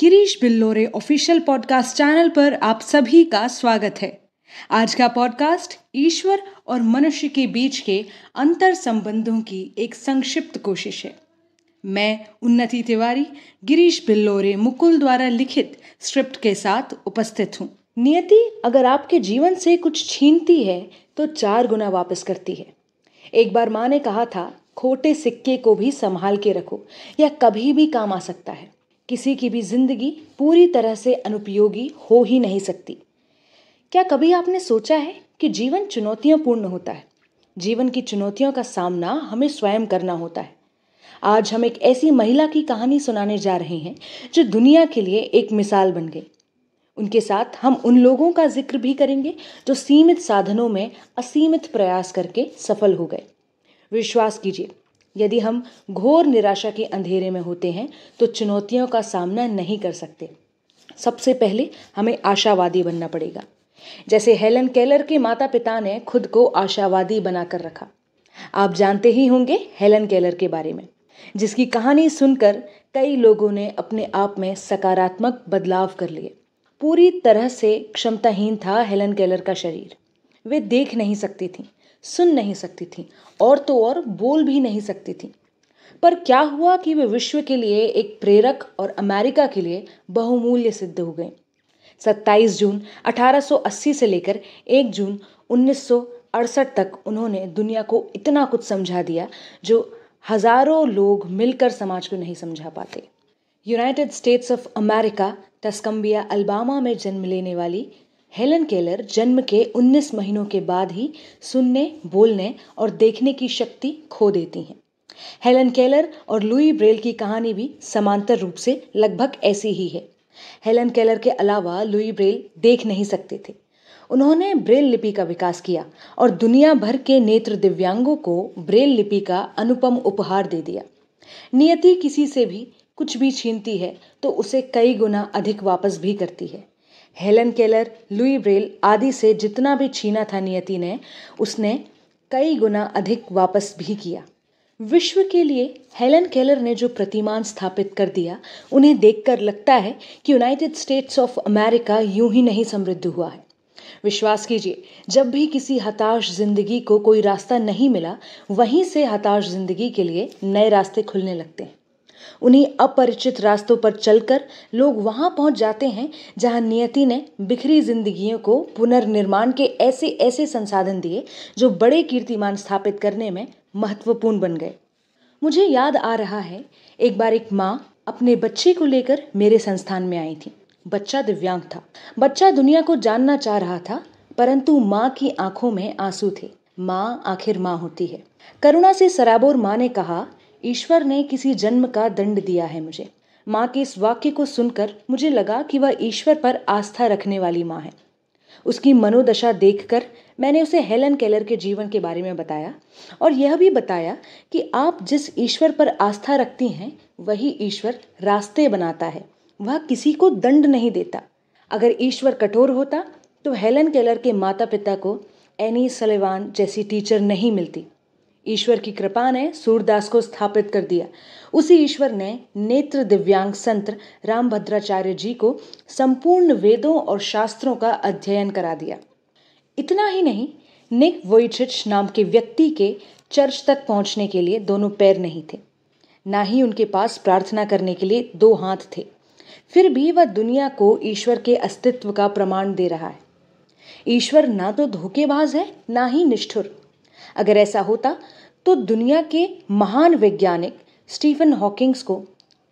Girish Billore official podcast channel पर आप सभी का स्वागत है आज का पॉडकास्ट ईश्वर और मनुष्य के बीच के अंतर संबंधों की एक संक्षिप्त कोशिश है मैं उन्नति तिवारी गिरीश बिल्लोरे मुकुल द्वारा लिखित स्क्रिप्ट के साथ उपस्थित हूँ नियति अगर आपके जीवन से कुछ छीनती है तो चार गुना वापस करती है एक बार माँ ने कहा था खोटे सिक्के को भी संभाल के रखो यह कभी भी काम आ सकता है किसी की भी जिंदगी पूरी तरह से अनुपयोगी हो ही नहीं सकती क्या कभी आपने सोचा है कि जीवन चुनौतियाँ पूर्ण होता है जीवन की चुनौतियों का सामना हमें स्वयं करना होता है आज हम एक ऐसी महिला की कहानी सुनाने जा रहे हैं जो दुनिया के लिए एक मिसाल बन गई उनके साथ हम उन लोगों का जिक्र भी करेंगे जो सीमित साधनों में असीमित प्रयास करके सफल हो गए विश्वास कीजिए यदि हम घोर निराशा के अंधेरे में होते हैं तो चुनौतियों का सामना नहीं कर सकते सबसे पहले हमें आशावादी बनना पड़ेगा जैसे हेलन केलर के माता पिता ने खुद को आशावादी बनाकर रखा आप जानते ही होंगे हेलन केलर के बारे में जिसकी कहानी सुनकर कई लोगों ने अपने आप में सकारात्मक बदलाव कर लिए पूरी तरह से क्षमताहीन था हेलन केलर का शरीर वे देख नहीं सकती थीं सुन नहीं सकती थी और तो और बोल भी नहीं सकती थी पर क्या हुआ कि वे विश्व के लिए एक प्रेरक और अमेरिका के लिए बहुमूल्य सिद्ध हो गए 27 जून 1880 से लेकर 1 जून 1968 तक उन्होंने दुनिया को इतना कुछ समझा दिया जो हजारों लोग मिलकर समाज को नहीं समझा पाते United States of America Tuscumbia Alabama में जन्म लेने वाली हेलन केलर जन्म के 19 महीनों के बाद ही सुनने बोलने और देखने की शक्ति खो देती हैं हेलन केलर और लुई ब्रेल की कहानी भी समांतर रूप से लगभग ऐसी ही है हेलन केलर के अलावा लुई ब्रेल देख नहीं सकते थे उन्होंने ब्रेल लिपि का विकास किया और दुनिया भर के नेत्र दिव्यांगों को ब्रेल लिपि का अनुपम उपहार दे दिया नियति किसी से भी कुछ भी छीनती है तो उसे कई गुना अधिक वापस भी करती है हेलन केलर लुई ब्रेल आदि से जितना भी छीना था नियति ने उसने कई गुना अधिक वापस भी किया विश्व के लिए हेलन केलर ने जो प्रतिमान स्थापित कर दिया उन्हें देखकर लगता है कि यूनाइटेड स्टेट्स ऑफ अमेरिका यूं ही नहीं समृद्ध हुआ है विश्वास कीजिए जब भी किसी हताश जिंदगी को कोई रास्ता नहीं मिला वहीं से हताश जिंदगी के लिए नए रास्ते खुलने लगते हैं उन्हीं अपरिचित रास्तों पर चलकर लोग वहां पहुंच जाते हैं जहां नियति ने बिखरी जिंदगियों को पुनर्निर्माण के ऐसे ऐसे संसाधन दिए जो बड़े कीर्तिमान स्थापित करने में महत्वपूर्ण बन गए मुझे याद आ रहा है एक बार एक माँ अपने बच्चे को लेकर मेरे संस्थान में आई थी बच्चा दिव्यांग था बच्चा दुनिया को जानना चाह रहा था परंतु माँ की आंखों में आंसू थे माँ आखिर माँ होती है करुणा से सराबोर माँ ने कहा ईश्वर ने किसी जन्म का दंड दिया है मुझे माँ के इस वाक्य को सुनकर मुझे लगा कि वह ईश्वर पर आस्था रखने वाली माँ है उसकी मनोदशा देखकर मैंने उसे हेलन केलर के जीवन के बारे में बताया और यह भी बताया कि आप जिस ईश्वर पर आस्था रखती हैं वही ईश्वर रास्ते बनाता है वह किसी को दंड नहीं देता अगर ईश्वर कठोर होता तो हेलन केलर के माता पिता को एनी सलेवान जैसी टीचर नहीं मिलती ईश्वर की कृपा ने सूरदास को स्थापित कर दिया उसी ईश्वर ने नेत्र दिव्यांग संत रामभद्राचार्य जी को संपूर्ण वेदों और शास्त्रों का अध्ययन करा दिया इतना ही नहीं निक वोइचिच नाम के व्यक्ति के चर्च तक पहुंचने के लिए दोनों पैर नहीं थे ना ही उनके पास प्रार्थना करने के लिए दो हाथ थे फिर भी वह दुनिया को ईश्वर के अस्तित्व का प्रमाण दे रहा है ईश्वर ना तो धोखेबाज है ना ही निष्ठुर अगर ऐसा होता तो दुनिया के महान वैज्ञानिक स्टीफन हॉकिंग्स को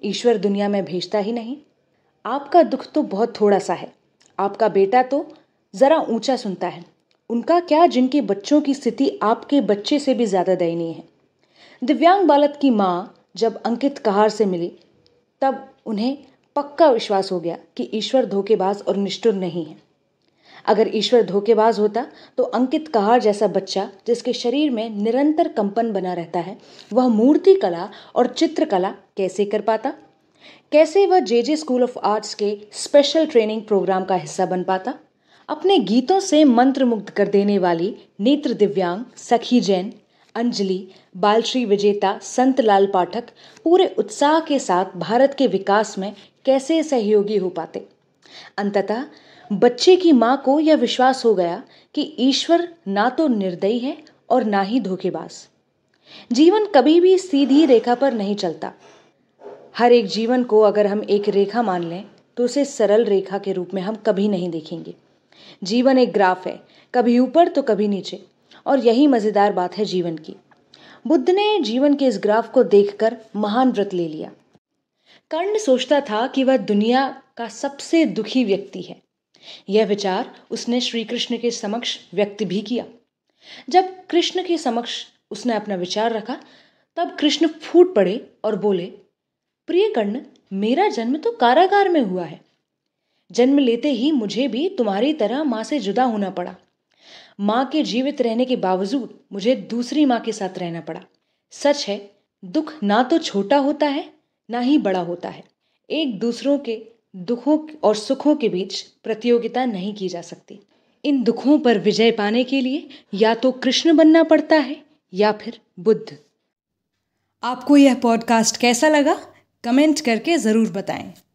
ईश्वर दुनिया में भेजता ही नहीं आपका दुख तो बहुत थोड़ा सा है आपका बेटा तो ज़रा ऊंचा सुनता है उनका क्या जिनके बच्चों की स्थिति आपके बच्चे से भी ज़्यादा दयनीय है दिव्यांग बालक की माँ जब अंकित कहार से मिली तब उन्हें पक्का विश्वास हो गया कि ईश्वर धोखेबाज और निष्ठुर नहीं है अगर ईश्वर धोखेबाज होता तो अंकित कहार जैसा बच्चा जिसके शरीर में निरंतर कंपन बना रहता है वह मूर्ति कला और चित्रकला कैसे कर पाता कैसे वह J J School of Arts के स्पेशल ट्रेनिंग प्रोग्राम का हिस्सा बन पाता अपने गीतों से मंत्रमुग्ध कर देने वाली नेत्र दिव्यांग सखी जैन अंजलि बालश्री विजेता संतलाल पाठक पूरे उत्साह के साथ भारत के विकास में कैसे सहयोगी हो पाते अंततः बच्चे की माँ को यह विश्वास हो गया कि ईश्वर ना तो निर्दयी है और ना ही धोखेबाज जीवन कभी भी सीधी रेखा पर नहीं चलता हर एक जीवन को अगर हम एक रेखा मान लें तो उसे सरल रेखा के रूप में हम कभी नहीं देखेंगे जीवन एक ग्राफ है कभी ऊपर तो कभी नीचे और यही मज़ेदार बात है जीवन की बुद्ध ने जीवन के इस ग्राफ को देखकर महान व्रत ले लिया कर्ण सोचता था कि वह दुनिया का सबसे दुखी व्यक्ति है यह विचार उसने श्री कृष्ण के समक्ष व्यक्त भी किया जब कृष्ण के समक्ष उसने अपना विचार रखा तब कृष्ण फूट पड़े और बोले प्रिय कर्ण मेरा जन्म तो कारागार में हुआ है जन्म लेते ही मुझे भी तुम्हारी तरह माँ से जुदा होना पड़ा माँ के जीवित रहने के बावजूद मुझे दूसरी माँ के साथ रहना पड़ा सच है दुख ना तो छोटा होता है ना ही बड़ा होता है एक दूसरों के दुखों और सुखों के बीच प्रतियोगिता नहीं की जा सकती इन दुखों पर विजय पाने के लिए या तो कृष्ण बनना पड़ता है या फिर बुद्ध आपको यह पॉडकास्ट कैसा लगा कमेंट करके ज़रूर बताएं